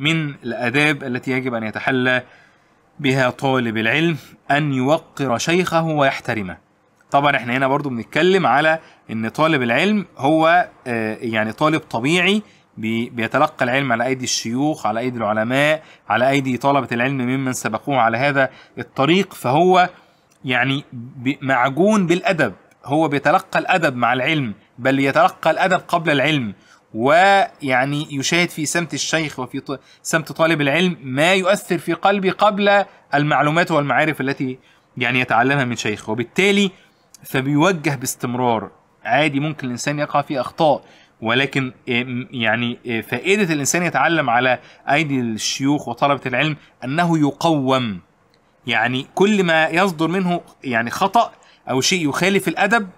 من الآداب التي يجب أن يتحلى بها طالب العلم أن يوقر شيخه ويحترمه طبعا احنا هنا برضو بنتكلم على ان طالب العلم هو آه، يعني طالب طبيعي بيتلقى العلم على ايدي الشيوخ على ايدي العلماء على ايدي طلبه العلم ممن سبقوه على هذا الطريق فهو يعني معجون بالادب هو بيتلقى الادب مع العلم بل يتلقى الادب قبل العلم ويعني يشاهد في سمت الشيخ وفي سمت طالب العلم ما يؤثر في قلبي قبل المعلومات والمعارف التي يعني يتعلمها من شيخه وبالتالي فبيوجه باستمرار عادي ممكن الانسان يقع في اخطاء ولكن آه، يعني آه، فائدة الإنسان يتعلم على أيدي الشيوخ وطلبة العلم أنه يقوم يعني كل ما يصدر منه يعني خطأ أو شيء يخالف الأدب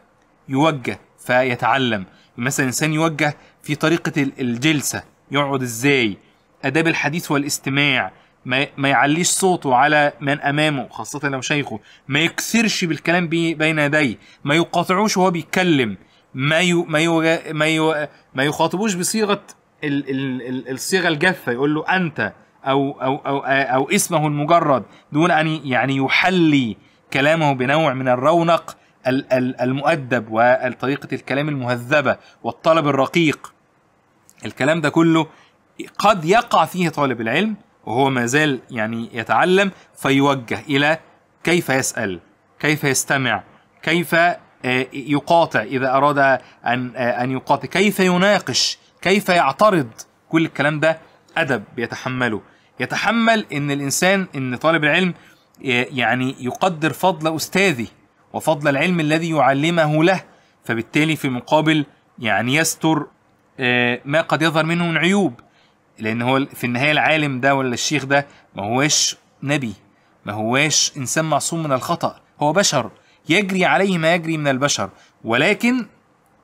يوجه فيتعلم مثلا إنسان يوجه في طريقه الجلسه يقعد ازاي اداب الحديث والاستماع ما, يعليش صوته على من امامه خاصه لو شيخه ما يكثرش بالكلام بين يديه ما يقاطعوش وهو بيتكلم ما يو ما يو ما, يو ما يخاطبوش بصيغه ال... ال... الصيغه الجافه يقول له انت أو, او او او اسمه المجرد دون ان يعني يحلي كلامه بنوع من الرونق المؤدب وطريقة الكلام المهذبة والطلب الرقيق الكلام ده كله قد يقع فيه طالب العلم وهو ما زال يعني يتعلم فيوجه إلى كيف يسأل كيف يستمع كيف آه، يقاطع إذا أراد أن آه، أن يقاطع كيف يناقش كيف يعترض كل الكلام ده أدب بيتحمله يتحمل إن الإنسان إن طالب العلم آه، يعني يقدر فضل أستاذه وفضل العلم الذي يعلمه له فبالتالي في مقابل يعني يستر آه، ما قد يظهر منه من عيوب لان هو في النهايه العالم ده ولا الشيخ ده ما هواش نبي ما هواش انسان معصوم من الخطا هو بشر يجري عليه ما يجري من البشر ولكن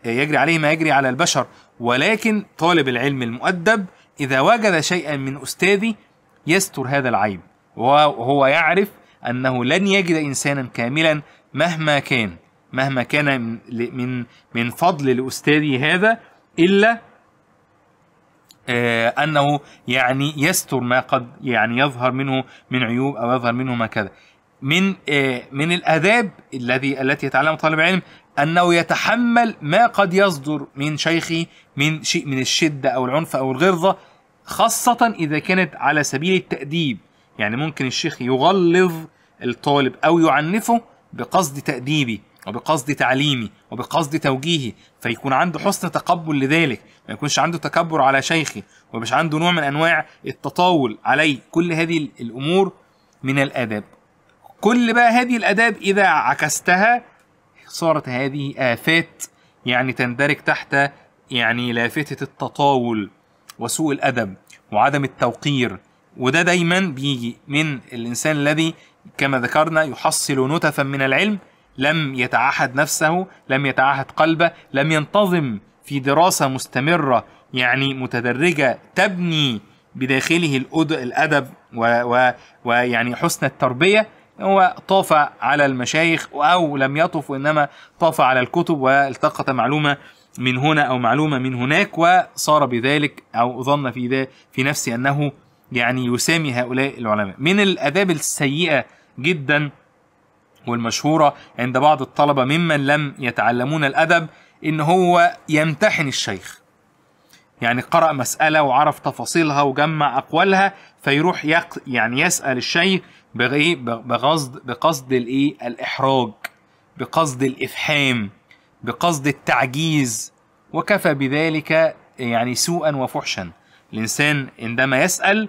آه، يجري عليه ما يجري على البشر ولكن طالب العلم المؤدب اذا وجد شيئا من استاذه يستر هذا العيب وهو يعرف انه لن يجد انسانا كاملا مهما كان مهما كان من من فضل لأستاذي هذا إلا آه، أنه يعني يستر ما قد يعني يظهر منه من عيوب أو يظهر منه ما كذا من آه، من الآداب الذي التي يتعلم طالب العلم أنه يتحمل ما قد يصدر من شيخه من شيء من الشدة أو العنف أو الغلظة خاصة إذا كانت على سبيل التأديب يعني ممكن الشيخ يغلظ الطالب أو يعنفه بقصد تأديبي وبقصد تعليمي وبقصد توجيهي فيكون عنده حسن تقبل لذلك ما يكونش عنده تكبر على شيخي ومش عنده نوع من أنواع التطاول علي كل هذه الأمور من الآداب كل بقى هذه الآداب إذا عكستها صارت هذه آفات يعني تندرج تحت يعني لافتة التطاول وسوء الأدب وعدم التوقير وده دايما بيجي من الانسان الذي كما ذكرنا يحصل نتفا من العلم لم يتعهد نفسه لم يتعهد قلبه لم ينتظم في دراسه مستمره يعني متدرجه تبني بداخله الادب ويعني حسن التربيه هو طاف على المشايخ او لم يطف وانما طاف على الكتب والتقط معلومه من هنا او معلومه من هناك وصار بذلك او ظن في ده في نفسه انه يعني يسامي هؤلاء العلماء من الآداب السيئة جدا والمشهورة عند بعض الطلبة ممن لم يتعلمون الأدب إن هو يمتحن الشيخ يعني قرأ مسألة وعرف تفاصيلها وجمع أقوالها فيروح يق... يعني يسأل الشيخ بغيه بقصد بقصد الإيه؟ الإحراج بقصد الإفحام بقصد التعجيز وكفى بذلك يعني سوءا وفحشا الانسان عندما يسال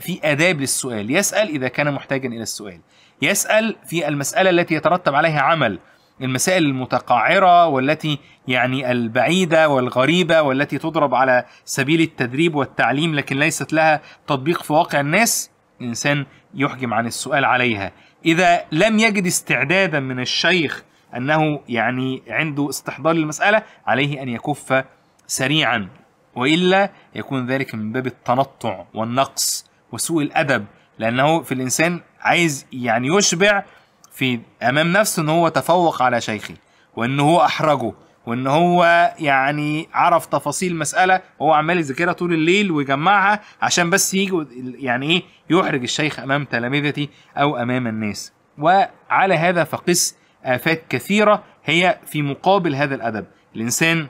في اداب للسؤال يسال اذا كان محتاجا الى السؤال يسال في المساله التي يترتب عليها عمل المسائل المتقعرة والتي يعني البعيدة والغريبة والتي تضرب على سبيل التدريب والتعليم لكن ليست لها تطبيق في واقع الناس الإنسان يحجم عن السؤال عليها إذا لم يجد استعدادا من الشيخ أنه يعني عنده استحضار للمسألة عليه أن يكف سريعا وإلا يكون ذلك من باب التنطع والنقص وسوء الأدب لأنه في الإنسان عايز يعني يشبع في أمام نفسه إن هو تفوق على شيخه وإن هو أحرجه وإن هو يعني عرف تفاصيل مسألة وهو عمال يذاكرها طول الليل ويجمعها عشان بس يجي يعني إيه يحرج الشيخ أمام تلامذته أو أمام الناس وعلى هذا فقس آفات كثيرة هي في مقابل هذا الأدب الإنسان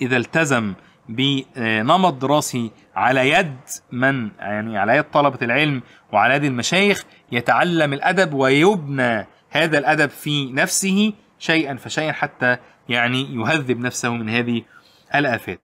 إذا التزم بنمط دراسي على يد من يعني على يد طلبة العلم وعلى يد المشايخ يتعلم الأدب ويبنى هذا الأدب في نفسه شيئا فشيئا حتى يعني يهذب نفسه من هذه الآفات